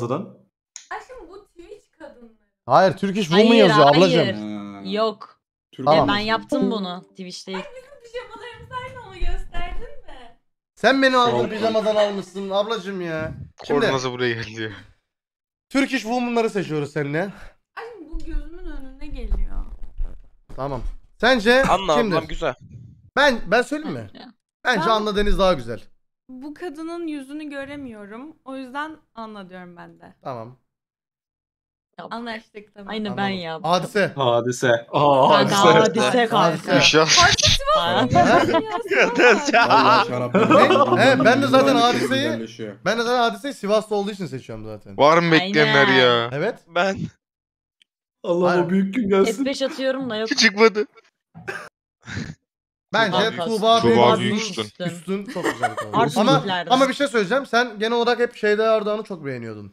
fazladan? Aşkım bu Twitch kadınları. Hayır Türk iş Woman Hayır, yazıyor hayır. ablacığım. Yok. Türk Tamam. ben yaptım bunu Twitch'te. ilk. Pijamalarımız aynı onu gösterdin mi? Sen beni aldın pijamadan almışsın ablacığım ya. Şimdi Kornazı buraya geldi. Türk iş Woman'ları seçiyoruz seninle. Aşkım bu gözümün önüne geliyor. Tamam. Sence Anla kimdir? ablam güzel. Ben ben söyleyeyim mi? Bence Ben- Anla Deniz daha güzel bu kadının yüzünü göremiyorum. O yüzden anla diyorum ben de. Tamam. Anlaştık tamam. Aynı ben Anladım. yaptım. Hadise. Hadise. Aa hadise. Hadise kanka. Hadise. Hadise ya. ben de zaten hadiseyi ben de zaten hadiseyi Sivaslı olduğu için seçiyorum zaten. Var mı bekleyenler ya? Evet. Ben. Allah o büyük gün gelsin. F5 atıyorum da yok. Çıkmadı. Bence Tuğba Büyük Üstün. Üstün çok güzel ama, ama bir şey söyleyeceğim. Sen genel olarak hep Şeyda Erdoğan'ı çok beğeniyordun.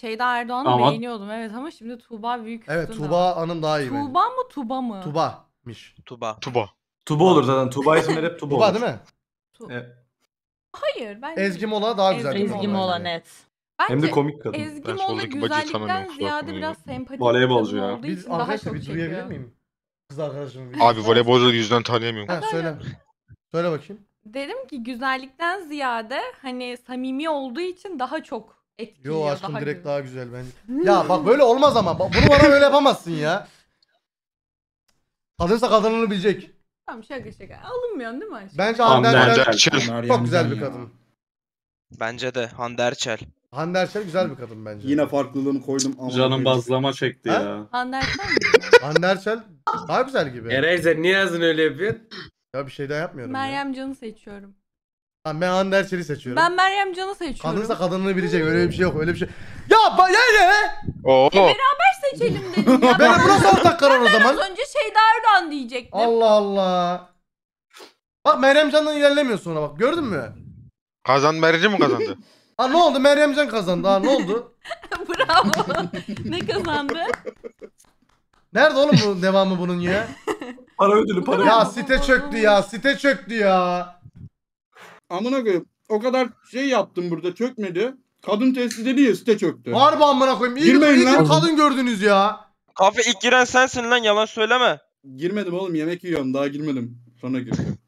Şeyda Erdoğan'ı Ama- beğeniyordum evet ama şimdi Tuğba büyük Evet üstün Tuğba Hanım daha iyi. devam. bence. Tuğba mı Tuba mı? Tuğba'miş. Tuba. Tuba. Tuba olur zaten. Tuba isimleri hep Tuba, Tuğba olur. değil mi? Hayır ben Ezgi Mola daha güzel. bir Ezgi kadın Ezgi net. Bence Hem de komik kadın. Ezgi Ben Mola soldaki güzellikten ziyade biraz ya. sempatik bir Voleybolcu ya. olduğu daha çok bir duyabilir miyim? kız arkadaşımın videosu. Abi voleybolcu yüzden tanıyamıyorum. Ha, söyle. söyle bakayım. Dedim ki güzellikten ziyade hani samimi olduğu için daha çok etkiliyor. Yo aşkım daha direkt güzel. daha güzel bence. Hmm. Ya bak böyle olmaz ama. Bunu bana böyle yapamazsın ya. Kadınsa kadınını bilecek. Tamam şaka şaka. Alınmıyorsun değil mi aşkım? Bence Hande Erçel çok güzel bir kadın. Bence de Hande Erçel. Hande Erçel güzel bir kadın bence. Yine farklılığını koydum. ama Canım bazlama çekti Ha? ya. Hander'den mi? Hande Erçel daha güzel gibi. Eray niye yazın öyle yapıyorsun? Ya bir şey daha yapmıyorum ya. Meryem Can'ı seçiyorum. Tamam, ben Hande Erçel'i seçiyorum. Ben Meryem Can'ı seçiyorum. Kadınsa kadınını bilecek öyle bir şey yok öyle bir şey. Ya ben ne? Oo. E, ben seçelim dedim Ben burası ortak karar o zaman. az önce Şeyda Erdoğan diyecektim. Allah Allah. Bak Meryem Can'dan ilerlemiyor sonra bak gördün mü? Kazan verici mi kazandı? Ha ne oldu? Meryem Can kazandı. Ha ne oldu? Bravo. ne kazandı? Nerede oğlum bu devamı bunun ya? Para ödülü para. Ya site çöktü ya. Site çöktü ya. Amına koyayım. O kadar şey yaptım burada çökmedi. Kadın testi dedi ya site çöktü. Harbi amına koyayım. İyi, iyi lan. bir kadın gördünüz ya. Kafe ilk giren sensin lan yalan söyleme. Girmedim oğlum yemek yiyorum daha girmedim. Sonra gireceğim.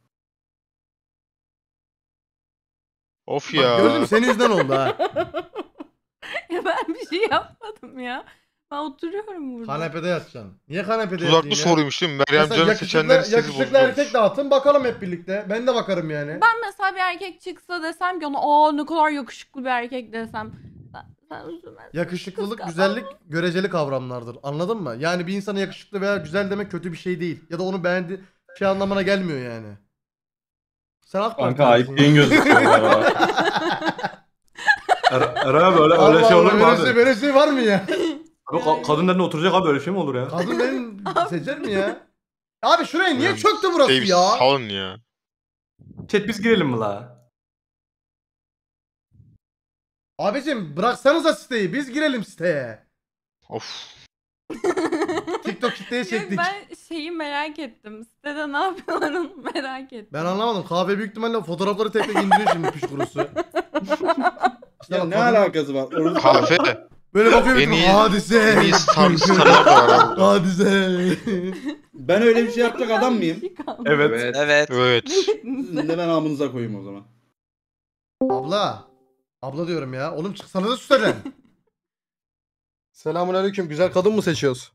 Of ya. Bak, gördün mü? Senin yüzünden oldu ha. ya ben bir şey yapmadım ya. Ben oturuyorum burada. Kanepede yatacaksın. Niye kanepede Tuzaklı yatayım ya? soruymuş değil mi? Meryem Mesela Can'ı yakışıklı- seçenlerin sizi Yakışıklı erkek dağıtın bakalım hep birlikte. Ben de bakarım yani. Ben mesela bir erkek çıksa desem ki ona aa ne kadar yakışıklı bir erkek desem. Sen, üzülme. Yakışıklılık, güzellik göreceli kavramlardır. Anladın mı? Yani bir insana yakışıklı veya güzel demek kötü bir şey değil. Ya da onu beğendi şey anlamına gelmiyor yani. Sen AK Kanka Parti'sin. ayıp yayın gözüküyor ya. Er, Eray'a böyle öyle şey olur mu Allah, böyle şey, böyle şey var mı ya? Abi, ka- kadınların oturacak abi öyle şey mi olur ya? Kadın benim seçer mi ya? Abi şuraya niye çöktü burası Davis şey, ya? Town ya. Chat biz girelim mi la? Abicim bıraksanıza siteyi biz girelim siteye. Of. TikTok kitleye çektik. ben şeyi merak ettim. Sitede ne yapıyorlar onu merak ettim. Ben anlamadım. Kahve büyük ihtimalle fotoğrafları tek tek indiriyor şimdi piş kurusu. İşte Ya ne kadın- alakası var? Orada Kahve. Böyle bakıyor En bütün iyi- en hadise. iyi star, Hadise. ben öyle bir şey yapacak adam mıyım? Evet. Evet. Evet. Ne ben amınıza koyayım o zaman. Abla. Abla diyorum ya. Oğlum çıksana da süseden. Selamun aleyküm. Güzel kadın mı seçiyoruz?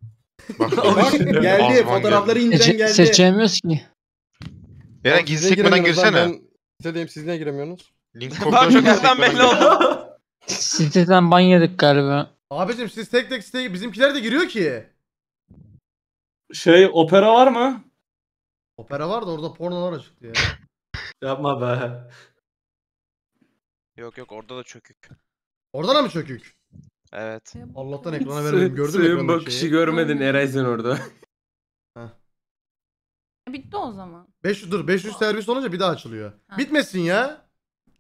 Bak, geldi. Ağzıman Fotoğrafları geldi. inceden geldi. Seçemiyoruz ki. Yani gizli sekmeden girsene. Ben istediğim siz niye giremiyorsunuz? Link Bak nereden belli oldu. Siteden ban yedik galiba. Abicim siz tek tek siteye bizimkiler de giriyor ki. Şey opera var mı? Opera vardı orada pornolar açıktı ya. Yapma be. Yok yok orada da çökük. Orada da mı çökük? Evet. Şey Allah'tan ekrana vermedim gördün mü Suyun bakışı şey görmedin hmm. Eray sen orada. E, bitti o zaman. 500 dur 500 servis olunca bir daha açılıyor. Ha. Bitmesin ya.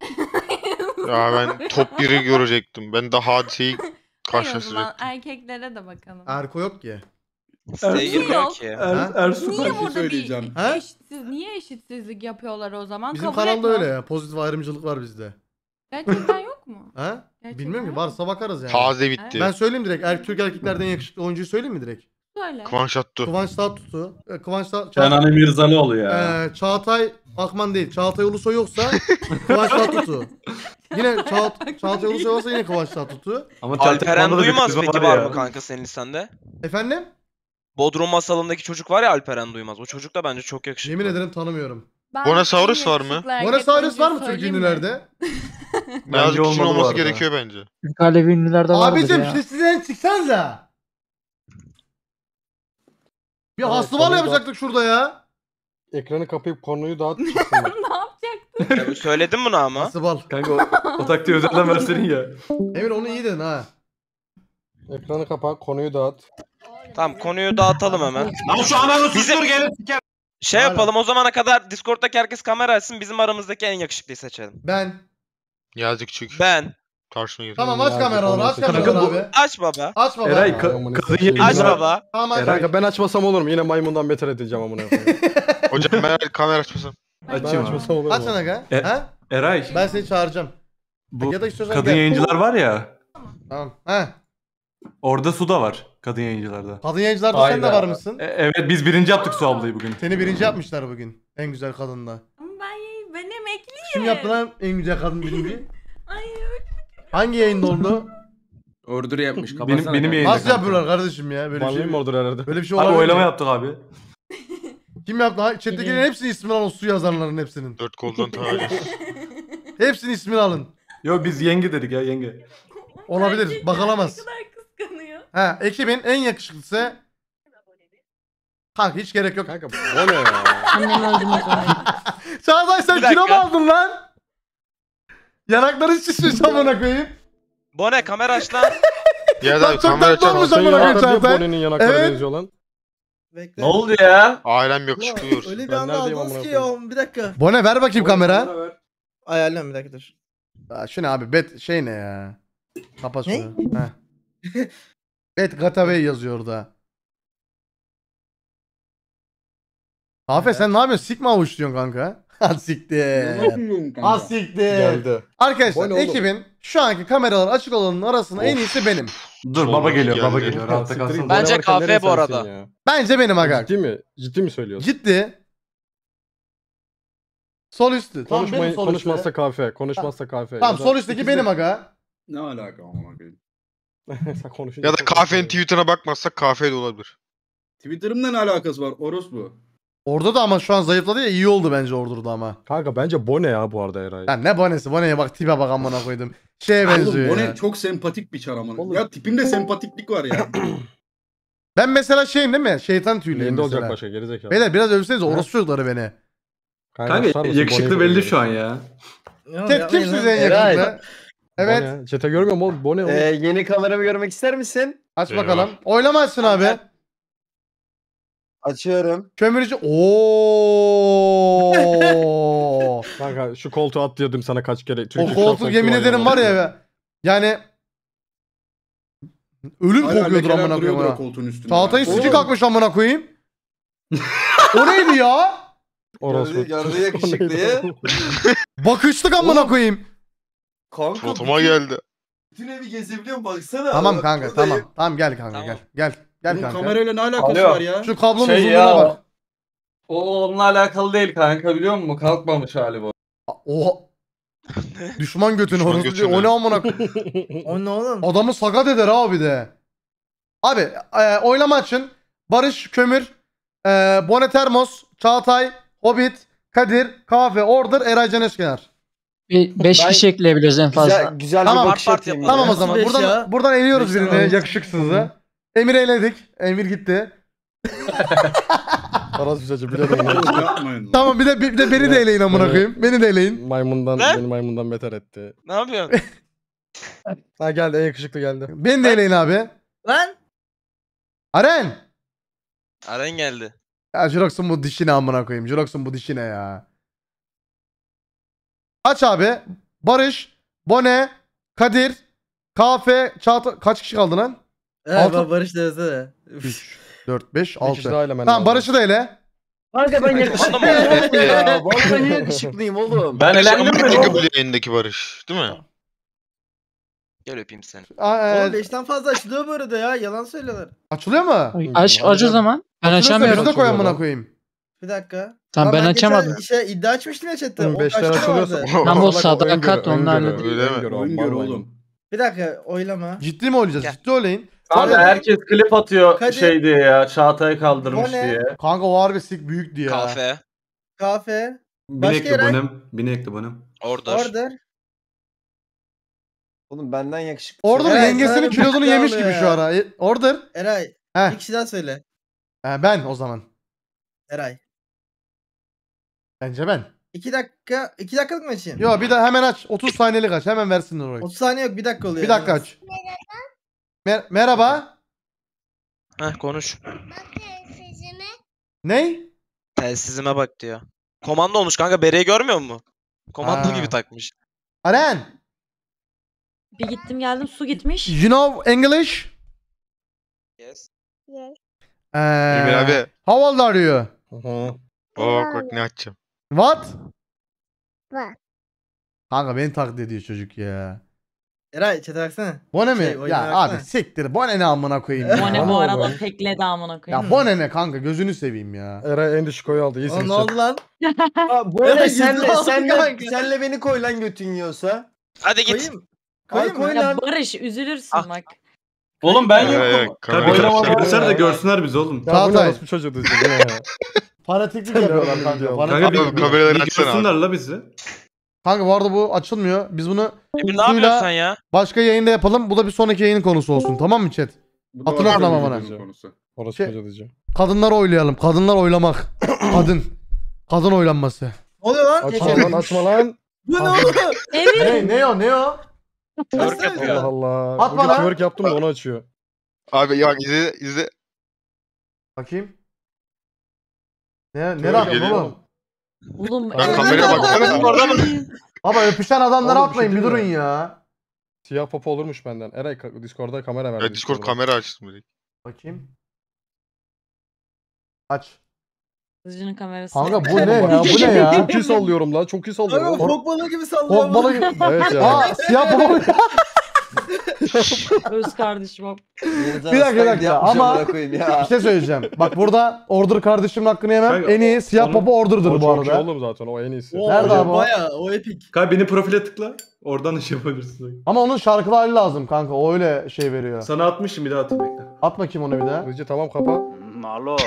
Ya ben top 1'i görecektim. Ben de hadiseyi Hayır karşılaşacaktım. erkeklere de bakalım. Erko yok ki. Siteye yok. girmiyor ki. Er, Niye burada söyleyeceğim. bir Ha? eşitsiz, niye eşitsizlik yapıyorlar o zaman? Bizim Kabul kanalda etme. öyle ya. Pozitif ayrımcılık var bizde. Gerçekten yok mu? Ha? Gerçekten Bilmiyorum ki mi? varsa bakarız yani. Taze bitti. Ben söyleyeyim direkt. Er, Türk erkeklerden yakışıklı oyuncuyu söyleyeyim mi direkt? Söyle. Kıvanç attı. Kıvanç Tatlıtuğ, e, Kıvanç Ta- Çağ- Kenan İmirzalıoğlu ya. e, Çağatay Akman değil. Çağatay Ulusoy yoksa Kıvanç Tatlıtuğ. Yine Çağat- Çağatay Ulusoy olsa yine Kıvanç Tatlıtuğ. Ama Alperen Duymaz peki var mı kanka senin listende? Efendim? Bodrum masalındaki çocuk var ya Alperen Duymaz. O çocuk da bence çok yakışıklı. Yemin ederim tanımıyorum. Ben Bonosaurus var mı? Bonosaurus var mı Türk ünlülerde? Bence Birazcık olmalı olması arada. gerekiyor bence. Türk alevi ünlülerde vardır Abicim ya. siz sizden çıksanız da. Bir Evet, haslı var tabii yapacaktık şurada ya. Ekranı kapayıp konuyu dağıt. ne yapacaktın? Söyledim bunu ama. Haslı bal. Kanka o, o taktiği özelden versenin ya. Emin onu iyi dedin ha. Ekranı kapa, konuyu dağıt. Tamam konuyu dağıtalım hemen. Lan şu ananı Bize- sustur gelin siker. Şey Hala. yapalım o zamana kadar Discord'daki herkes kamera açsın bizim aramızdaki en yakışıklıyı seçelim. Ben. Yazık çık. Ben. Karşına girdim. Tamam aç kameraları aç kameraları abi. Aç baba. Aç baba. Eray ka- kadın Aç baba. Tamam aç. Eray ben açmasam olur mu? Yine maymundan beter edeceğim amına koyayım. Hocam ben kamera açmasam. ben Açayım abi. açmasam olur mu? Aç lan E- Eray Ben seni çağıracağım. bu Ya da kadın gel. yayıncılar var ya. Tamam. Ha. Orada su da var kadın yayıncılarda. Kadın yayıncılarda Vay sen de var mısın? E, evet biz birinci yaptık su ablayı bugün. Seni birinci yapmışlar bugün. En güzel kadınla. ben, yayın- ben emekliyim. Kim yaptı lan en güzel kadın birinci? Ay öyle. Hangi yayında oldu? Order yapmış. Benim- benim kanka. Nasıl yapıyorlar kardeşim ya? Böyle bir şey, Banlıyım mı herhalde? böyle bir şey Abi olabilir oylama yaptık abi. Kim yaptı? Ha, Chat'te gelen hepsinin ismini alın. Su yazanların hepsinin. Dört koldan taciz. Hepsinin ismini alın. Yo biz yenge dedik ya yenge. Olabilir, bakılamaz. Ne kadar Ha, ekibin en yakışıklısı. Kanka hiç gerek yok. Kanka o ne ya? Çağatay sen kilo mu aldın lan? Yanakların şişmiş amına koyayım. Bone kamera aç lan. Ya Lan da çok kamera tatlı olmuş açan Sen bana Sen Evet. benziyor lan. Bekle. Ne oldu ya? ailem yakışıklıyor. Öyle bir Ben anda aldınız ki ya. Bir dakika. Bone ver bakayım kamera. Ayarlıyorum bir dakika dur. Aa, şu ne abi bet şey ne ya? Kapa şunu. Heh. Evet Gataway yazıyor orada. Afe Evet. sen ne yapıyorsun? Sigma avuçluyorsun kanka. Ha siktir. Geldi. Arkadaşlar ekibin şu anki kameralar açık olanın arasına en iyisi benim. Dur baba geliyor baba geliyor rahatta Siktir kalsın. Bence kafe bu arada. ya? Bence benim aga. Ciddi mi? Ciddi mi söylüyorsun? Ciddi. Sol üstü. Konuşmayın, sol konuşmazsa kafe. Konuşmazsa kafe. Tamam sol üstteki benim aga. Ne alaka amına koyayım? ya da kafenin tweetine bakmazsak kafe de olabilir. Twitter'ımla ne alakası var? Oros bu. Orada da ama şu an zayıfladı ya iyi oldu bence da ama. Kanka bence Bone ya bu arada Eray. Lan ne Bone'si? Bone'ye bak tipe bak amına koydum. Şey benziyor Oğlum, Bone çok sempatik bir çar amına. Ya tipimde sempatiklik var ya. ben mesela şeyim değil mi? Şeytan tüylüyüm Neyinde mesela. olacak başka gerizekalı. Beyler biraz övsenize orası çocukları beni. Kanka, Kanka yakışıklı belli şu an ya. ya Tep kimsiniz Evet. Çete görmüyorum oğlum. Bu ne ee, oğlum? Ee, yeni kameramı görmek ister misin? Aç Eyvah. bakalım. Oylamazsın abi. Açıyorum. Kömürücü. Oo. Kanka şu koltuğu atlayadım sana kaç kere. Türkiye o koltuğu yemin ederim var ya. be. Yani ölüm Hala kokuyordur amına koyayım. koltuğun üstünde. Tahtayı Oğlum. sıçı kalkmış amına koyayım. o neydi ya? Orası. Yarı yakışıklıyı. Bakışlık amına koyayım. Kanka Fotoğuma geldi. Bütün evi gezebiliyor musun? Baksana. Tamam kanka tamam. Tamam gel kanka tamam. gel. Gel. Gel Kanka. Bu kamerayla ne alakası Alo. var ya? Şu kablonun şey uzunluğuna bak. O onunla alakalı değil kanka biliyor musun? Kalkmamış hali bu. Oha. Düşman götünü horozu. O ne amına O ne oğlum? Adamı sakat eder abi de. Abi e, oylama açın. Barış Kömür, e, Bone Termos, Çağatay, Hobbit, Kadir, Kahve, Order, Eray Caneşkener. Bir beş ben, kişi ekleyebiliriz en fazla. Güzel, güzel tamam, bir bakış atayım. Ya. Tamam o zaman. buradan, ya. buradan eliyoruz birini yakışıksızı. Emir eledik. Emir gitti. Aras Müsacı bir de Tamam bir de, bir de beni de eleyin amına koyayım. Beni de eleyin. Maymundan, ne? beni maymundan beter etti. Ne yapıyorsun? ha geldi en yakışıklı geldi. Beni de eleyin abi. Lan. Aren. Aren geldi. Ya Jurox'un bu dişine amına koyayım. Jurox'un bu dişine ya. Aç abi. Barış, Bone, Kadir, KF, Çağatay. Kaç kişi kaldı lan? Evet, Altı... Barış da desene. 3, 4, 5, 6. Tamam Barış'ı da ele. Kanka ben yakışıklıyım oğlum ya. ben yakışıklıyım oğlum. Ben elendim mi? Yayındaki Barış değil mi? Gel öpeyim seni. Aa, e, Oğlum fazla açılıyor bu arada ya. Yalan söylüyorlar. Açılıyor mu? Aç, aç o zaman. Ben açamıyorum. Açılıyorsa bizi de koy amına koyayım. Bir dakika. Tamam ben, ben açamadım. Geçen, şey, iddia açmıştım ya chatte. O açılıyorsa. Tam o sadakat onlarla değil. Öyle mi? Öngörü oğlum. Bir dakika oylama. Ciddi mi olacağız? Ciddi olayın. Abi herkes klip atıyor Kadir. şey diye ya. Çağatay kaldırmış diye. Kanka o harbi sik büyük diye. Kafe. Kafe. Binekli bonem. Binekli bonem. Order. Order. Oğlum benden yakışık. Order Eray, yengesinin kilosunu yemiş gibi ya. şu ara. E, order. Eray. Heh. Bir kişi söyle. He, ben o zaman. Eray. Bence ben. 2 dakika, 2 dakikalık mı için? Yo bir daha hemen aç. 30 saniyelik aç. Hemen versinler orayı. 30 saniye yok 1 dakika oluyor. Bir dakika yani. aç. Mer merhaba. Heh konuş. telsizime. Ney? Telsizime bak diyor. Komando olmuş kanka bereyi görmüyor mu? Komando Aa. gibi takmış. Aren. Bir gittim geldim su gitmiş. You know English? Yes. Yes. Ee, abi. How old are you? Oh, bak ne açacağım. What? What? Kanka beni taklit ediyor çocuk ya. Eray chat'e baksana. Bone mi? Şey, ya baksana. abi siktir. Bone ne amına koyayım ya. Bone bu arada pekledi amına koyayım. Ya Bone ne kanka gözünü seveyim ya. Eray en düşük oy aldı. Oğlum ne oldu lan? Bone senle, senle, senle beni koy lan götün yiyorsa. Hadi git. Koyayım. Koyayım, koy ya lan. Barış üzülürsün ah. bak. Oğlum ben yokum. Tabii tabii. Görsünler de görsünler biz oğlum. Ya bu nasıl bir çocuk ya. Fanatiklik yapıyorlar kanka. Kanka Fanatiklik. bir, bir, açsana görsünler la bizi. Kanka bu arada bu açılmıyor. Biz bunu Emir ne Suyla- sen ya? başka yayında yapalım. Bu da bir sonraki yayının konusu olsun. Tamam mı chat? Bu da bana. bizim Orası Şey- koca diyeceğim. Kadınları oylayalım. Kadınlar oylamak. Kadın. Kadın oylanması. Oluyor lan. Açma lan açma lan. Bu ne oldu? Emir ne, ne o ne o? Work Allah yapıyor. Allah. Atma Atma lan. lan. yaptım da onu açıyor. Abi ya izle izle. Bakayım. Ne, ne yapıyorsun geliyor. oğlum? Oğlum Ben kameraya baksana. Baba öpüşen adamlara Oğlum, bir şey durun ya. Siyah popo olurmuş benden. Eray Discord'da kamera verdi. Evet Discord kamera açtım direkt. Bakayım. Aç. Kızcının kamerası. Kanka bu ne ya bu ne ya? Çok iyi sallıyorum lan. Çok iyi sallıyorum. fok balığı gibi sallıyorum. Fok balığı gibi. Evet ya. Aa siyah popo. Öz kardeşim. Bir dakika bir dakika ama bir şey söyleyeceğim. Bak burada Order kardeşim hakkını yemem. Kanka, en iyi siyah onun- baba Order'dır bu çok iyi arada. oğlum zaten o en iyisi. O, Nerede abi o? Baya o epik. Kanka beni profile tıkla. Oradan iş yapabilirsin. Ama onun şarkıları lazım kanka. O öyle şey veriyor. Sana atmışım bir daha atayım bekle. At bakayım onu bir daha. Hızlıca tamam kapa. Nalo.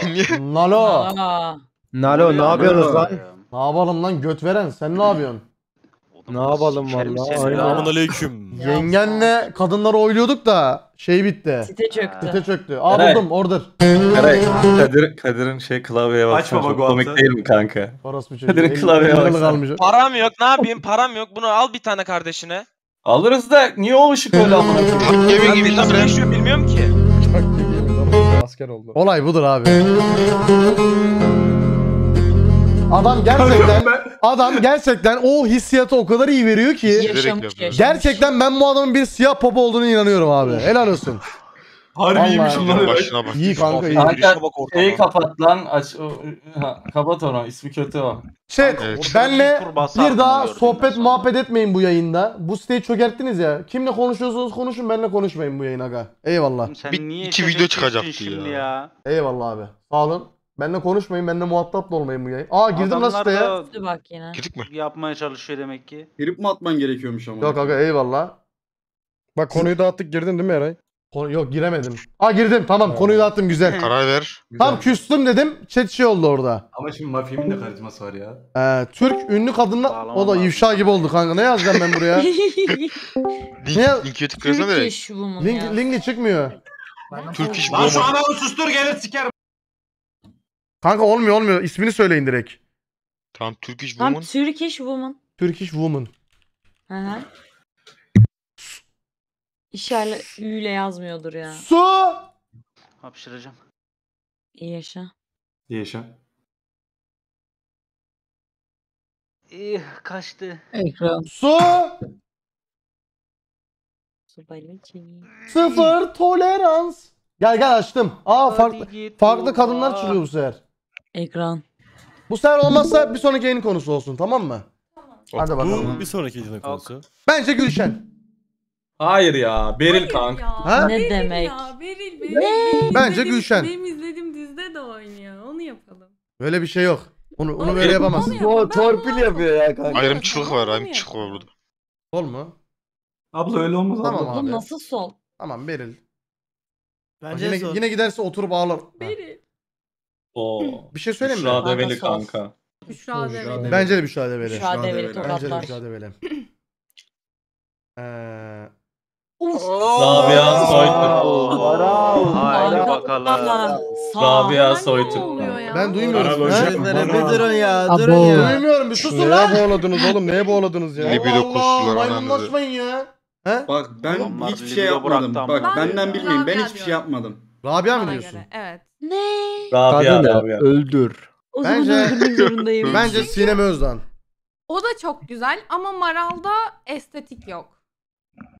Nalo. Aa, Nalo ne yapıyorsunuz lan? Ne yapalım lan göt veren sen ne yapıyorsun? Ne yapalım valla? Selamun Aynen. aleyküm. Yengenle kadınları oyluyorduk da şey bitti. Site çöktü. Site çöktü. Aa Eray. buldum order. Karay, Kadir, Kadir'in şey klavyeye bak. Açma bak o Komik değil mi kanka? Orası bir çocuğu. Kadir'in klavyeye elli Param yok ne yapayım param yok bunu al bir tane kardeşine. Alırız da niye o ışık öyle amına koyayım? Gibi gibi nasıl yaşıyor bilmiyorum ki. Asker oldu. Olay budur abi. Adam gerçekten adam gerçekten o hissiyatı o kadar iyi veriyor ki. Yaşamış, yaşamış. Gerçekten ben bu adamın bir siyah papa olduğunu inanıyorum abi. Helal olsun. Harbiymiş bunlar. Başına bak. İyi kanka İyi Kanka, İyi şeyi kapat lan. Aç, kapat onu. İsmi kötü o. Chat evet. benle bir daha sohbet muhabbet etmeyin bu yayında. Bu siteyi çökerttiniz ya. Kimle konuşuyorsunuz konuşun benle konuşmayın bu yayın aga. Eyvallah. Sen bir, niye iki video çıkacaktı ya. ya. Eyvallah abi. Sağ olun. Benle konuşmayın, benle muhatap da olmayın bu yayın. Aa girdim lan Adamlar siteye. da Hadi bak yine. Girdik mi? yapmaya çalışıyor demek ki. Trip mi atman gerekiyormuş ama? Yok kanka, eyvallah. Bak konuyu dağıttık girdin değil mi Eray? Konu- yok giremedim. Aa girdim tamam konuyu dağıttım güzel. Karar ver. Tam küstüm dedim chat şey oldu orada. Ama şimdi mafyemin de karizması var ya. Ee, Türk ünlü kadınla o da lazım. ifşa gibi oldu kanka ne yazacağım ben buraya? Ne- Link, linki tıklasana Türk iş bu mu ya? linki çıkmıyor. Türk iş Lan şu bulamaz. ananı sustur gelir sikerim. Kanka olmuyor olmuyor. İsmini söyleyin direkt. Tam Turkish Tam Woman. Turkish Woman. Turkish Woman. Hı hı. İşarla üyle yazmıyordur ya. Su! Hapşıracağım. İyi yaşa. İyi yaşa. İyi kaçtı. Ekran. Su! Su balıcı. Sıfır tolerans. Gel gel açtım. Aa farklı farklı kadınlar çıkıyor bu sefer. Ekran. Bu sefer olmazsa bir sonraki yayın konusu olsun tamam mı? Tamam. Hadi bakalım. Bu bir sonraki yayının konusu. Bence Gülşen. Hayır ya. Beril kank. Ha? Ne Beril demek? Ya, Beril, Beril, Beril. Bence izlediğim- Gülşen. Benim izlediğim dizide de oynuyor. Onu yapalım. Böyle bir şey yok. Onu, onu böyle yapamazsın. onu- torpil yapıyor ya kanka. Ayrımcılık var, ayrımcılık var burada. Sol mu? Abla öyle olmaz abla. Bu nasıl sol? Tamam Beril. Bence yine, zor. yine giderse oturup ağlar. Beril. Oo. Bir şey söyleyeyim mi? Büşra Develi Kanka Büşra Develi. Bence de Büşra Develi. Büşra Develi Bence de Büşra Develi. Rabia Soytu. Haydi bakalım. Rabia Soytu. Ne ben duymuyorum. Merhaba Ha? Bir durun ya, durun ya. Duymuyorum. Bir susun Neye lan. oğlum? Neye boğuladınız ya? Allah Allah. kustular ananı. Maymunlaşmayın ya. He? Bak ben hiçbir şey yapmadım. Bak benden bilmeyin. Ben hiçbir şey yapmadım. Rabia mı diyorsun? Evet. Ne? Rabia, Kadını Rabia. Er, öldür. O Bence- öldürmek zorundayım. Bence Sinem Özdan. O da çok güzel ama Maral'da estetik yok.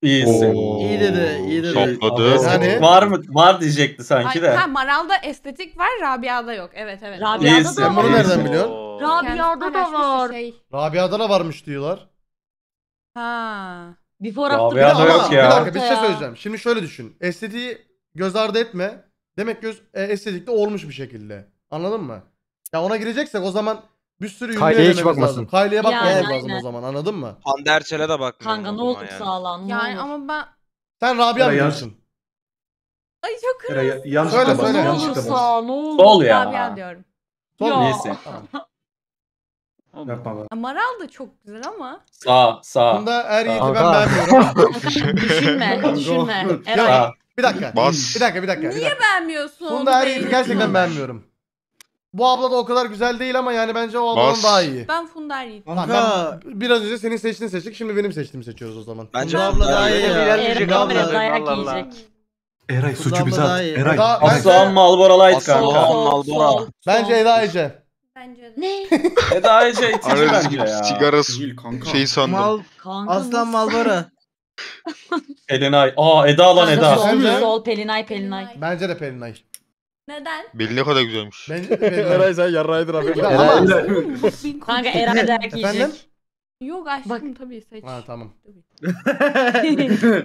İyisin. İyi dedi, iyi dedi. Topladı. Yani- Var mı? Var diyecekti sanki de. ha, Maral'da estetik var, Rabia'da yok. Evet evet. Rabia'da İyisin. da Sen bunu var. nereden biliyorsun? Rabia'da da var. Şey. Rabia'da da varmış diyorlar. Ha. Before after Rabia Bir yok dakika, ya. Bir dakika bir şey söyleyeceğim. Şimdi şöyle düşün. Estetiği göz ardı etme. Demek göz e, estetikte olmuş bir şekilde. Anladın mı? Ya ona gireceksek o zaman bir sürü ünlü hiç bakmasın. lazım. Kylie'ye bakmamamız Yani, lazım aynen. o zaman anladın mı? Panderçel'e de bakmıyorum. Kanka ne o zaman olduk yani. sağlam Yani olur. ama ben... Sen Rabia Ya, mı Ay çok kırıldım. Ya, Söyle, söyle. Ne Yanlışlıkla bastım. olursa ne olur. Sol ya. Rabia diyorum. Sol mu? Neyse. Tamam. Yapma bak. da çok güzel ama. Sağ, sağ. Bunda er yiğidi ben Kanka. beğenmiyorum. Düşünme, düşünme. Eray. Bir dakika. Bas. Bir dakika bir dakika. bir Niye dakika. beğenmiyorsun? Funda her herifi gerçekten beğenmiyorum. Bu abla da o kadar güzel değil ama yani bence o ablanın daha iyi. Ben Funda'yı. Yiğit. biraz önce senin seçtiğini seçtik şimdi benim seçtiğimi seçiyoruz o zaman. Bence abla daha iyi ya. Erik Eray suçu bize at. Eray. Aslan Malbora Light kanka. Aslan Malbora. Bence Eda Ece. Bence de. Ne? Eda Ece itici Aranız bence ya. sigara Değil kanka. şey sandım. Mal, Aslan Malbora. Pelinay. Aa Eda lan Eda. Sol, Sen sol Pelinay Pelinay. Bence de Pelinay. Neden? Belli ne kadar güzelmiş. Bence Eray sen yarraydır abi. Ama Kanka Eray dayak Efendim? yiyecek. Yok aşkım Bak. tabii seç. Ha tamam.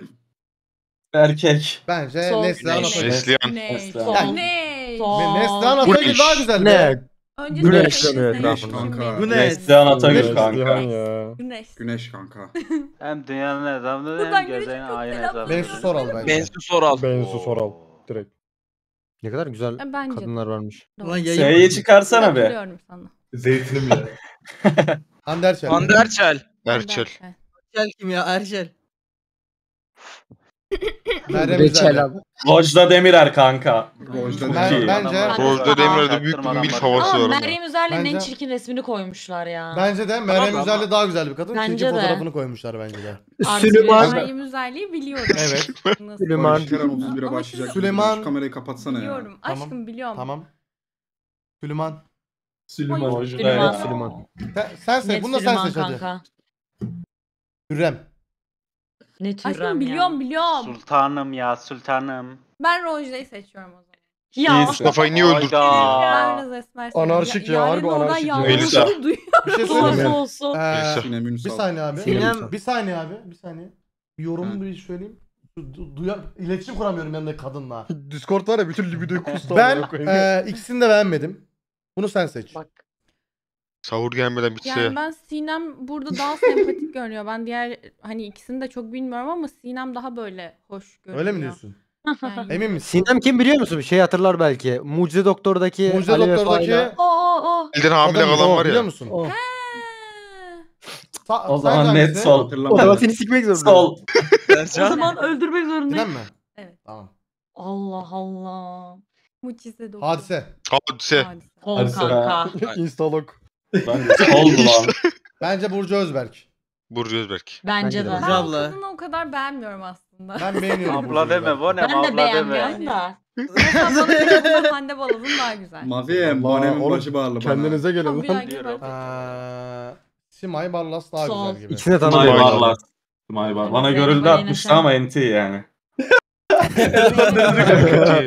Erkek. Bence Sol. Neslihan Neslihan. Atagül. Ne? Sol. Neslihan Atagül daha güzel. be. Ne? Önce Güneş yanıyor etrafında. Güneş. kanka. Güneş. Güneş kanka. Hem dünyanın etrafında hem gezegenin ayın etrafında. Bensu Soral bence. Bensu Soral. Bensu Soral direkt. Ne kadar güzel e, bence. kadınlar varmış. S'ye çıkarsana be. Biliyorum sana. Zeytinim ya. Hande Erçel. Hande Erçel. Erçel. Erçel kim ya Erçel. Reçel abi. Lojda Demirer kanka. Rojda Demirer. bence- Rojda Demirel'de büyük bir milf havası var. Meryem Üzer'le en çirkin resmini koymuşlar ya. Bence de Meryem Üzerli daha güzel bir kadın. Bence Çünkü de. fotoğrafını koymuşlar bence de. Süleyman. Meryem Üzerli'yi biliyorum. Evet. Nasıl? Süleyman. Kerem 31'e Ama başlayacak. siz- Süleyman- Şu kamerayı kapatsana ya. Biliyorum. Aşkım biliyorum. Tamam. Süleyman. Süleyman. Süleyman. Süleyman. Sen, sen seç. Bunu da sen seç hadi. kanka. Hürrem. Ne tür Aşkım Ram ya? biliyorum biliyorum. Sultanım ya sultanım. Ben Rojde'yi seçiyorum o zaman. Ya. İyi Mustafa'yı niye öldürdün? Hayda. Ben biraz esmer seviyorum. Anarşik ya, harbi Yarın oradan anarşik ya. Bir şey söyleyeyim Olsun olsun. Ee, Sinem bir saniye abi. Sinem- Bir saniye abi. Bir saniye. Yorumu bir söyleyeyim. Duyar. Duya, iletişim kuramıyorum yanındaki kadınla. Discord var ya bütün libidoyu kustu. Ben e, ikisini de beğenmedim. Bunu sen seç. Bak Savur gelmeden bitse. Yani ben Sinem burada daha sempatik görünüyor. Ben diğer hani ikisini de çok bilmiyorum ama Sinem daha böyle hoş görünüyor. Öyle mi diyorsun? Yani. Emin misin? Sinem kim biliyor musun? Bir şey hatırlar belki. Mucize Doktor'daki Mucize Ali Doktor'daki O o o. Elden hamile Adam, kalan o, var biliyor musun? O. Sa- O zaman net hangisi? sol. O zaman seni sikmek zorunda. Sol. O zaman öldürmek zorundayım. Sinem mi? Evet. Tamam. Allah Allah. Mucize doktor. Hadise. Hadise. Hadise. Kon Hadi sıra. kanka. Instalog. Lan oldu lan? Bence Burcu Özberk. Burcu Özberk. Bence Bence de. Ben abla. o kadını o kadar beğenmiyorum aslında. Ben beğeniyorum. Burcu Abla deme, Özberk'i. bu ne Ben de beğenmiyorum deme. da. Mesela bana yakında Hande Balaz'ın daha güzel. Mavi, bu başı bağlı bana. Kendinize gelin lan. Simay Barlas daha güzel gibi. İkisine tanıdım. Tımay Barlas. simay Barlas. Bana görüldü atmıştı ama enti yani.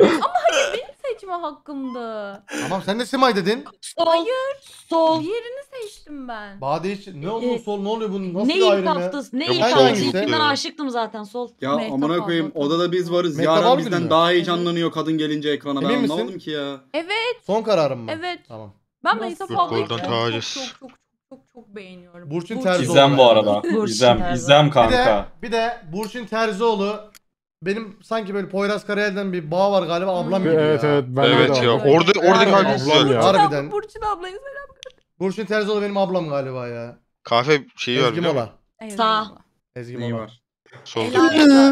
hakkımdı. Tamam sen de Simay dedin. Sol. Hayır. Sol. Diğerini seçtim ben. Bade hiç ne oldu Ee, sol ne oluyor bunun nasıl ne bir ilk haftası ne Yok, ilk haftası. işte. Ben aşıktım zaten sol. Ya Mehtap amına koyayım odada biz varız. Mehtap Yaren abi bizden mi? daha heyecanlanıyor kadın gelince ekrana. Emin ben misin? anlamadım ki ya. Evet. Son kararım mı? Evet. Tamam. Ben Nasıl? Mehtap ablayı çok çok çok çok çok beğeniyorum. Burçin Terzi Gizem bu arada. Gizem. Gizem Bir de, kanka. bir de Burçin Terzioğlu benim sanki böyle Poyraz Karayel'den bir bağ var galiba ablam gibi Evet ya. evet ben Evet ya. Orada orada kalbim Ablam sızıyor. ya. Harbiden. Burçin ablayı selam. Burçin Terzoğlu benim ablam galiba ya. Kahve şeyi var Ezgi biliyor musun? Mola. Sağ. Ezgi Mola. var?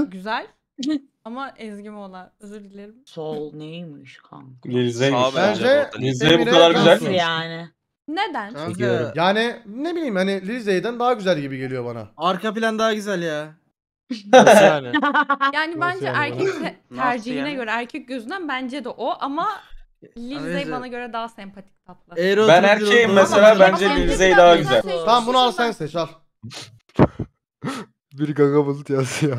güzel. Ama Ezgi Mola. Özür dilerim. Sol neymiş kanka? Lilize'ymiş. Bence Lilize bu kadar güzel mi? yani? Neden? Kanka, Yani ne bileyim hani Lize'den daha güzel gibi geliyor bana. Arka plan daha güzel ya. yani? yani bence yani? erkek tercihine yani? göre erkek gözünden bence de o ama Lilzey bana göre daha sempatik tatlı. Eros ben erkeğim mesela bence Lilzey daha güzel. Şey tamam bunu al sen seç al. Bir gaga bulut yaz ya.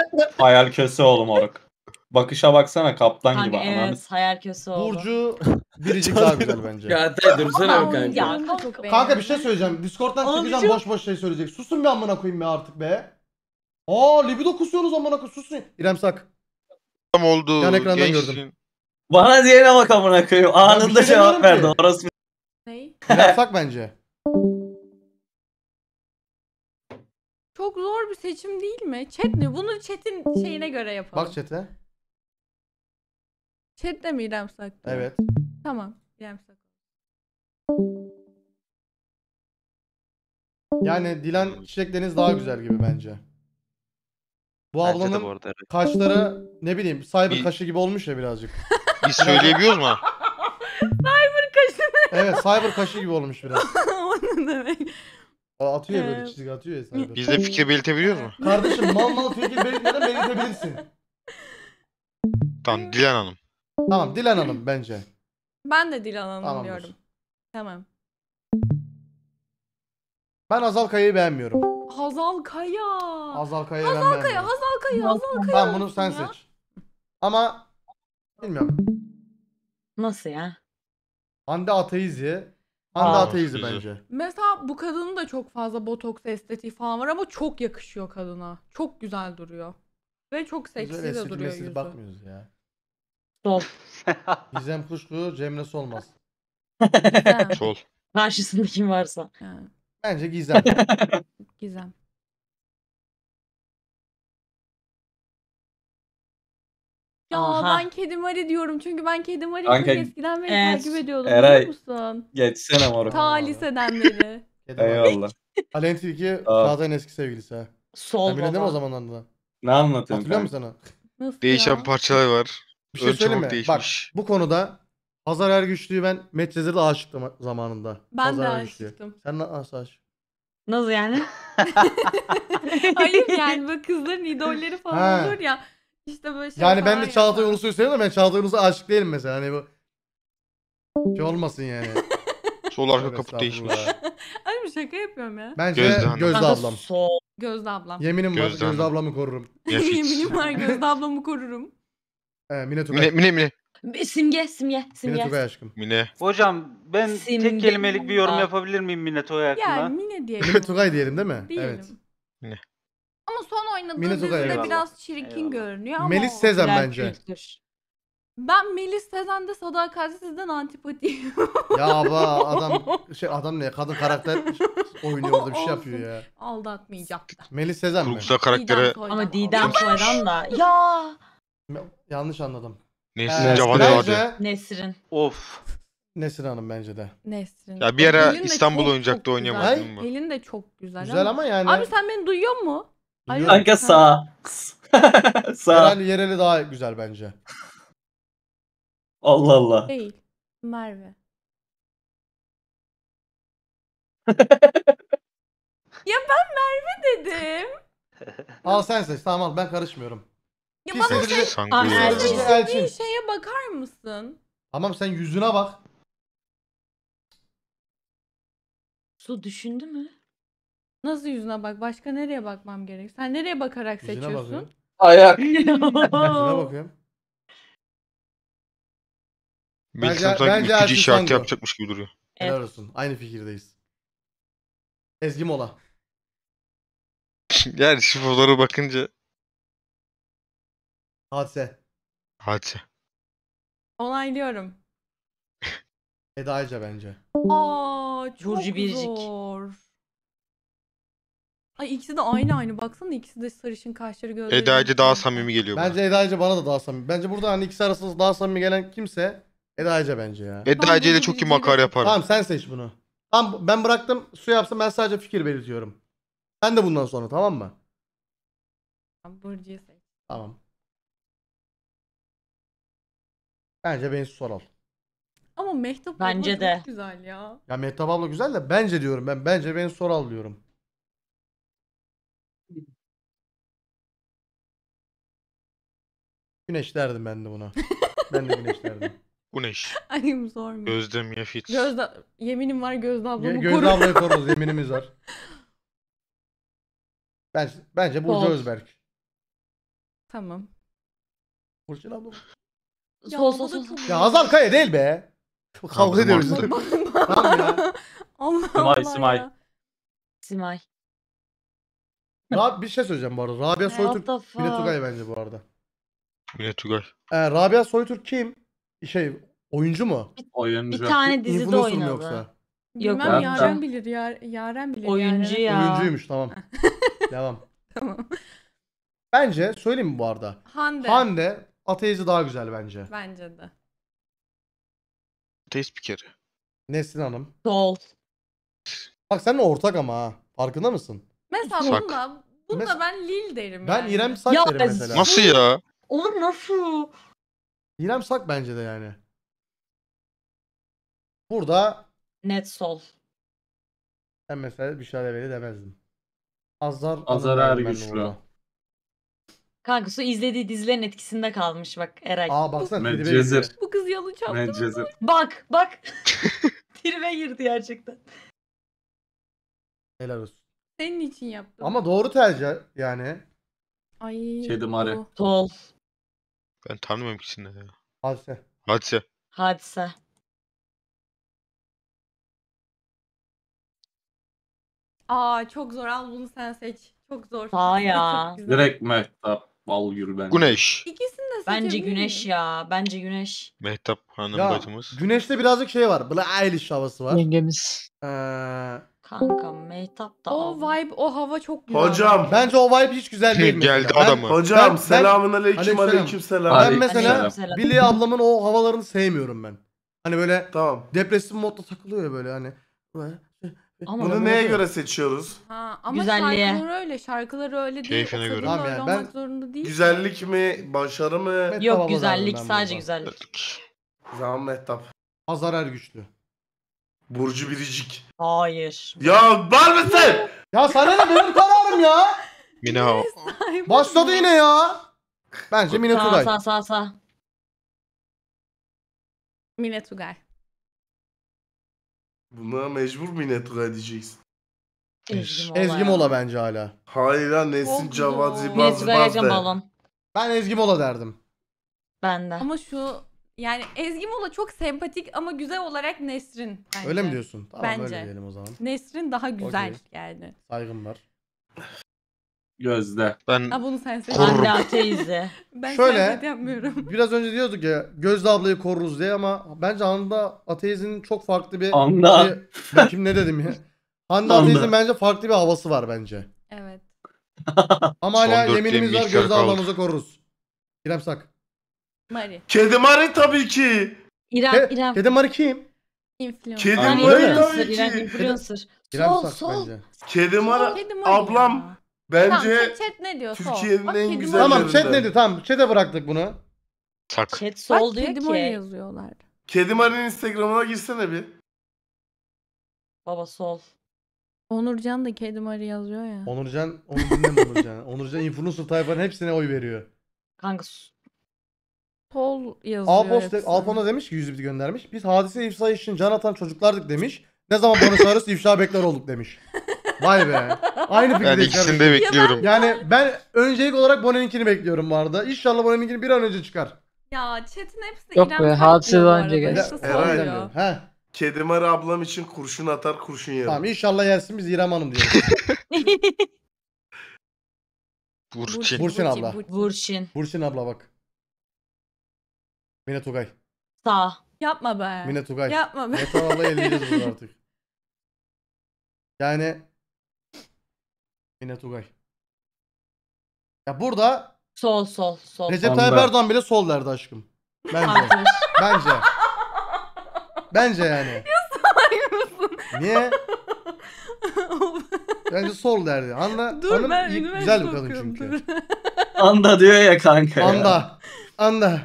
Hayal köse oğlum oruk. Bakışa baksana kaptan Kanka, gibi. Evet Anam. hayal kösü oldu. Burcu biricik daha güzel bence. Çağatay dursana be kanka. ya, çok Kanka bir şey söyleyeceğim. Discord'dan Abi çıkacağım şey- boş boş şey söyleyecek. Susun bir amına koyayım be artık be. Aa libido kusuyorsunuz amına koyayım susun. İrem Sak. Tam oldu. Yan ekrandan gençsin. gördüm. Bana diyene bak amına koyayım. Anında şey cevap verdi. Orası bir Ney? İrem Sak bence. Çok zor bir seçim değil mi? Chat ne? Bunu chat'in şeyine göre yapalım. Bak chat'e. Chat'te mi İrem Saklı? Evet. Tamam. İrem Saklı. Yani Dilan Çiçek Deniz daha güzel gibi bence. Bu Bence de ablanın bu arada. evet. kaşları ne bileyim cyber Bir- kaşı gibi olmuş ya birazcık. Biz söyleyebiliyoruz mu? Cyber kaşı Evet cyber kaşı gibi olmuş biraz. o ne demek? Atıyor ya böyle ee, çizgi atıyor ya cyber. Biz de fikir belirtebiliyoruz mu? Kardeşim mal mal fikir belirtmeden belirtebilirsin. Tamam Dilan Hanım. Tamam Dilan Hanım bence. Ben de Dilan Hanım Tamamdır. diyorum. Tamam. Ben Hazal Kaya'yı beğenmiyorum. Hazal Kaya. Hazal Kaya'yı ben Hazal Kaya, Hazal Kaya, Hazal Kaya. Tamam bunu sen seç. Ama bilmiyorum. Nasıl ya? Hande Ateizi. Hande Aa, Ateizi bence. Mesela bu kadının da çok fazla botoks estetiği falan var ama çok yakışıyor kadına. Çok güzel duruyor. Ve çok seksi de duruyor estetik yüzü. bakmıyoruz ya. Sol. Gizem Kuşku, Cemre Solmaz. Sol. Karşısında kim varsa. Ha, Bence Gizem. Gizem. Ya Aha. ben Kedi Mari diyorum çünkü ben Kedi Mari'yi Kanka, eskiden beri evet. takip ediyordum Eray. biliyor musun? Geçsene moruk. Ta liseden beri. Eyvallah. Alen Tilki zaten eski sevgilisi Sol Sen bile değil o baba. Ne anlatıyorsun Hatırlıyor musun sana? Nasıl Değişen ya? parçalar var. Bir şey Ölçü söyleyeyim mi? değişmiş. Bak bu konuda pazar her Ergüçlü'yü ben de aşıktım zamanında. Ben Hazar de aşıktım. Sen nasıl aşık? Nasıl yani? Ayıp yani bu kızların idolleri falan Ha. olur ya. İşte böyle şey Yani ben de Çağatay yapar. Ulusoy'u seviyorum da ben Çağatay Ulusoy'a aşık değilim mesela. Hani bu şey olmasın yani. Sol arka Tövbe kaput değişmiş. estağfurullah. Hayır şaka yapıyorum ya. Bence Gözde Gözde, ablam. Sol. Gözde ablam. Yeminim var Gözde ablamı korurum. Yeminim var Gözde ablamı korurum. He, ee, Mine Tugay. Mine Mine Mine. Simge, simge, Mine Tugay aşkım. Mine. Hocam ben Simge tek kelimelik bir yorum yapabilir miyim Mine Toy hakkında? Ya Mine diyelim. Mine Tugay diyelim değil mi? Diyelim. Evet. Ama son oynadığı Mine dizide biraz çirkin Eyvallah. görünüyor ama Melis Sezen bence. kültür. Ben Melis Sezen'de sizden antipatiyim. Ya abla adam şey adam ne kadın karakter oynuyor orada bir şey yapıyor ya. Aldatmayacak da. Melis Sezen mi? Kurgusal karaktere Didem Ama Didem Soydan da. Ya Yanlış anladım. Nesrin Ee, Cavan vardı. Nesrin. Of. Nesrin Hanım bence de. Nesrin. Ya bir ara Elin İstanbul çok- oyuncakta çok oynayamadım güzel. mı? Elin de çok güzel. Güzel ama yani. Abi sen beni duyuyor mu? Ay, Duyuyorum. Kanka sağ. sağ. Herhalde yereli daha güzel bence. Allah Allah. Değil. Merve. ya ben Merve dedim. Al sen seç tamam al ben karışmıyorum. Ya Pis bana herif. şey Elçin. şeye bakar mısın? Tamam sen yüzüne bak. Su düşündü mü? Nasıl yüzüne bak? Başka nereye bakmam gerek? Sen nereye bakarak Yüzüne seçiyorsun? bakıyorum. Ayak. Yüzüne bakıyorum. Bence- Melih sanki bence ürkücü işareti Sangu. yapacakmış gibi duruyor. Evet. Helal olsun. Aynı fikirdeyiz. Ezgi Mola. yani şu fotoğrafa bakınca Hadise. Hadise. Onaylıyorum. Eda'yca bence. Aa çok Burcu Biricik. zor. Ay ikisi de aynı aynı. Baksana ikisi de sarışın kaşları gözleri. Eda'cı daha samimi geliyor bana. Bence Eda'yca bana da daha samimi. Bence burada hani ikisi arasında daha samimi gelen kimse Eda'yca bence ya. Eda'cı ile çok iyi makar yaparım. Tamam sen seç bunu. Tamam ben bıraktım. Su yapsın ben sadece fikir belirtiyorum. Ben de bundan sonra tamam mı? Burcu'yu seç. Tamam. Bence Bensu Soral. Ama Mehtap Bence abla de. güzel ya. Ya Mehtap abla güzel de bence diyorum ben. Bence Bensu Soral diyorum. Güneş derdim ben de buna. ben de güneş derdim. Güneş. Ay mu? Gözdem yefit. Gözde, yeminim var Gözde ablamı Ye- koru. Gözde ablayı koruruz yeminimiz var. Bence, bence Burcu Özberk. Tamam. Burcu abla. Ya sol sol sol. Ya Hazal Kaya değil be. Kavga ediyoruz. Allah Allah Simay, Simay. Simay. Rab bir şey söyleyeceğim bu arada. Rabia Soytürk What Mine Tugay bence bu arada. Mine Tugay. Ee, Rabia Soytürk kim? Şey oyuncu mu? Oyuncu. Bir tane dizide Influencer mu oynadı. yoksa? Yok, Bilmem hatta- Yaren bilir. Yar, Yaren bilir. Oyuncu Yaren. ya. Oyuncuymuş tamam. Devam. Tamam. Bence söyleyeyim mi bu arada? Hande. Hande Ateizm daha güzel bence. Bence de. Test bir kere. Nesin Hanım. Sol. Bak sen ortak ama ha. Farkında mısın? Mesela Sak. bununla, Mes- ben Lil derim Ben yani. İrem Sak Ya derim mesela. Nasıl ya? Olur nasıl? İrem Sak bence de yani. Burada Net sol. ben mesela bir şeyler demezdim. Azar Azar Ergüçlü. Kanka su izlediği dizilerin etkisinde kalmış bak Eray. Aa baksana. Ben tribe Cezir. Bu kız yalan çaptı. Ben Cezir. Bak bak. Tribe girdi gerçekten. Helal olsun. Senin için yaptım. Ama doğru tercih yani. Ay. Şeydi Mare. Tol. Ben tanımıyorum ikisini de. ya. Hadise. Hadise. Hadise. Aa çok zor al bunu sen seç. Çok zor. Sağ ya. Çok güzel. Direkt mektap. Al yürü ben. Güneş. İkisini de Bence güneş ya. Bence güneş. Mehtap Hanım Ya, bacımız. Güneşte birazcık şey var. Billie Eilish havası var. Yengemiz. Ee, Kanka Mehtap da O vibe, o hava çok güzel. Hocam. bence o vibe hiç güzel şey, değil. mesela. Geldi Ben- adamı. Hocam Ben- selamun aleyküm aleyküm selam. Ben mesela Billy ablamın o havalarını sevmiyorum ben. Hani böyle Tamam. depresif modda takılıyor ya böyle hani. Böyle, ama Bunu neye göre seçiyoruz? Ha, ama Güzelliğe. şarkıları öyle, şarkıları öyle değil. Keyfine göre. Tamam yani ben- zorunda değil. Güzellik mi, başarı mı? Yok Abla güzellik sadece güzellik. Zaman Mehtap. Hazar er güçlü. Burcu Biricik. Hayır. Ya var mısın? Ya sana ne benim kararım ya. Minao. Başladı yine ya. Bence Mine Sağ Tugay. sağ sağ sağ. Mine Tugay. Buna mecbur Minetura yine Ezgi Mola, Ezgi Mola bence hala. Hayır lan Nesin Cavad Zibaz Nezra Baz'de. Yacamalon. Ben Ezgi Mola derdim. Benden. Ama şu yani Ezgi Mola çok sempatik ama güzel olarak Nesrin. Bence. Öyle mi diyorsun? Tamam öyle Bence. diyelim o zaman. Nesrin daha güzel Okey. yani. Saygım var. Gözde. Ben Ha bunu sen seç. Ben de ateize. Ben Şöyle. yapmıyorum. biraz önce diyorduk ya Gözde ablayı koruruz diye ama bence Handa Ateizm'in çok farklı bir... Anla. bir- Kim ne dedim ya? Handa Handa. Ateizm'in bence farklı bir havası var bence. Evet. Ama hala dörtlüğün yeminimiz var Gözde ablamızı koruruz. İrem Sak. Mari. Kedi Mari tabii ki. İrem, İrem. Dede Mari kim? İnfluencer. Kedi İrem Mari tabii influencer, İrem ki. influencer. İrem Sol, Sak sol. bence. Kedi Mari. ablam. ya. Bence Tamam, chat ne diyorsa Türkiye'nin en güzel- oynuyor. Tamam chat ne diyor? Tamam chat'e bıraktık bunu. Tak. Chat sol Bak diyor kedim oyunu yazıyorlar. Kedimar'ın Mari'nin Instagram'ına girsene bir. Baba sol. Onurcan da kedim yazıyor ya. Onurcan, onu dinleme Onurcan. Onurcan influencer tayfanın hepsine oy veriyor. Kanka Sol yazıyor Alpos de, Alpona demiş ki 100 bit göndermiş. Biz hadise ifşa için can atan çocuklardık demiş. Ne zaman bana çağırırsa ifşa bekler olduk demiş. Vay be. Aynı fikirde. Yani ikisini de bekliyorum. Yani ben öncelik olarak Bonen'inkini bekliyorum bu arada. İnşallah Bonen'inkini bir an önce çıkar. Ya chat'in hepsi Yok İrem be hadise şey daha önce geçti. Eray. He. Kedimar ablam için kurşun atar kurşun yerim. Tamam inşallah yersin biz İrem Hanım diyoruz. Burçin. Burçin abla. Burçin. Burçin abla bak. Mine Tugay. Sağ. Yapma be. Mine Tugay. Yapma be. Mine Tugay'la eleyeceğiz bunu artık. Yani Yine Tugay. Ya burada Sol sol sol. Recep Tayyip Amber. Erdoğan bile sol derdi aşkım. Bence. Bence. Bence yani. Niye? Bence sol derdi. Anla. Dur, hanım ben y- güzel bir kadın çünkü. dur. Anda diyor ya kanka ya. Anda. Anda.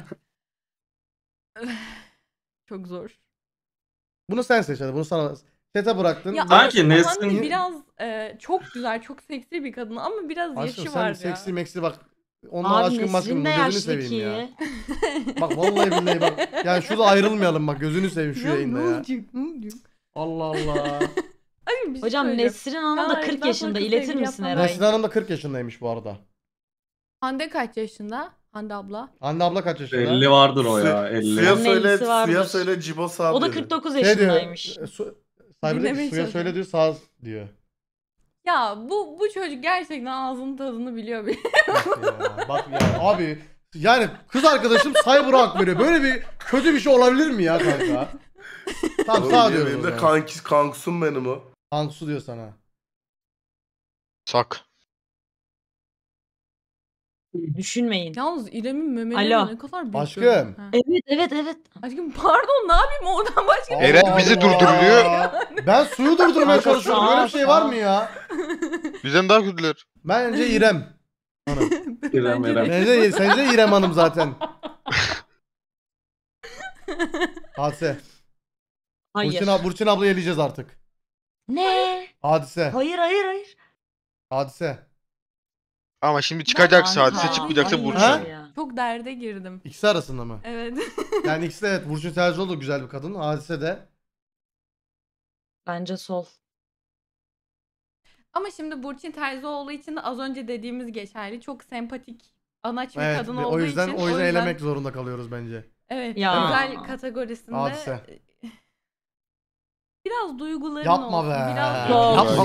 Çok zor. Bunu sen seç hadi. Bunu sana Sete bıraktın. Ya Sanki Nesrin- biraz e, çok güzel, çok seksi bir kadın ama biraz Aşkım yaşı var ya. Sen seksi meksi bak. Onunla Abi aşkın maskın Nesrin gözünü yaşlı seveyim ki. ya. Bak vallahi billahi bak. Yani şurada ayrılmayalım bak gözünü seveyim şu yayında ya. Allah Allah. Ay, şey Hocam söyleyeceğim. Nesrin Hanım da 40 yaşında korku iletir misin herhalde? Eray? Nesrin Hanım da 40 yaşındaymış bu arada. Hande kaç yaşında? Hande abla. Hande abla kaç yaşında? 50 vardır o ya. Suya 50. Suya Onun söyle, ellisi vardır. suya söyle Cibo sağ O da dedi. 49 Ne diyor? yaşındaymış. E, Su, Cyber'da Dinlemeye suya söyle çalışıyorum. diyor sağ diyor. Ya bu bu çocuk gerçekten ağzının tadını biliyor bir. Bak ya, abi yani kız arkadaşım cyber'a hak veriyor. Böyle bir kötü bir şey olabilir mi ya kanka? Tam sağ diyor. benim de kankis kankusum benim o. Kankusu diyor sana. Sak. Düşünmeyin. Yalnız İrem'in memeleri ne kadar büyük. Aşkım. Ha. Evet evet evet. Aşkım pardon ne yapayım oradan başka bir Eren şey bizi durduruyor. Ben suyu durdurmaya çalışıyorum. Böyle bir şey var mı ya? Bizden daha kötüler. Bence İrem. İrem Bence de. İrem. Bence, İrem Hanım zaten. Hadise. Hayır. Burçin, ab- Burçin ablayı eleyeceğiz artık. Ne? Hadise. Hayır hayır hayır. Hadise. Ama şimdi çıkacak Ben- sadece Ay, çıkmayacaksa ay Çok derde girdim. İkisi arasında mı? Evet. Yani ikisi de evet. Burçin Tercioğlu da güzel bir kadın. Hadise de. Bence sol. Ama şimdi Burçin Terzioğlu için de az önce dediğimiz geçerli. Çok sempatik, anaç bir Evet. kadın ve olduğu o yüzden için. o yüzden elemek zorunda kalıyoruz bence. Evet, Ya. güzel kategorisinde. Hadise. Biraz duyguların Yapma olsun. be. Biraz Yapma Yapma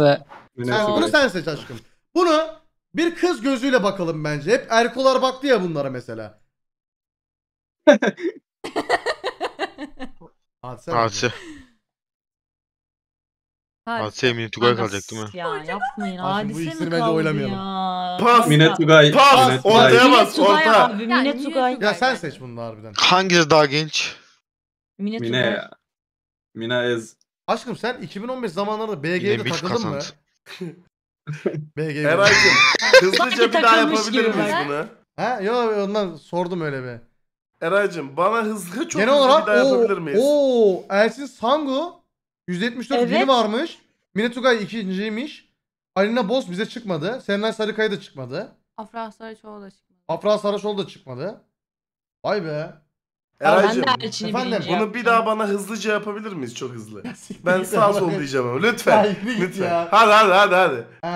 be. Yapma be. bunu sen seç aşkım. Bunu bir kız gözüyle bakalım bence. Hep erkolar baktı ya bunlara mesela. Hadise. Hadise. Hadise Emine Tugay kalacak değil mi? Ya yapmayın. Abi bu Hadise ikisini mi bence kaldı oylamayalım. ya? Pas. Mine Tugay. Pas! Mine Tugay. Ortaya bas, Tugay orta. abi. Yani Mine Mine Tugay. Ya sen seç bunu harbiden. Hangisi daha genç? Mine Mine Tugay. ya. Mina Ez. Aşkım sen 2015 zamanlarda Yine BG'de biz takıldın mı? kazandı. BG Eray'cım hızlıca bir daha yapabilir miyiz bunu? Ha yok ondan sordum öyle bir. Eray'cım bana hızlı çok Genel hızlı olarak bir daha o, yapabilir miyiz? o Ersin Sangu 174 bini Evet. varmış. Mine Tugay ikinciymiş. Alina Boz bize çıkmadı. Serenay Sarıkaya da çıkmadı. Afra Saraçoğlu da çıkmadı. Afra Saraçoğlu da çıkmadı. Vay be. Eray'cım Efendim, bunu bir daha bana hızlıca yapabilir miyiz çok hızlı? Ben sağ sol diyeceğim ama lütfen. Lütfen. Hadi hadi hadi hadi.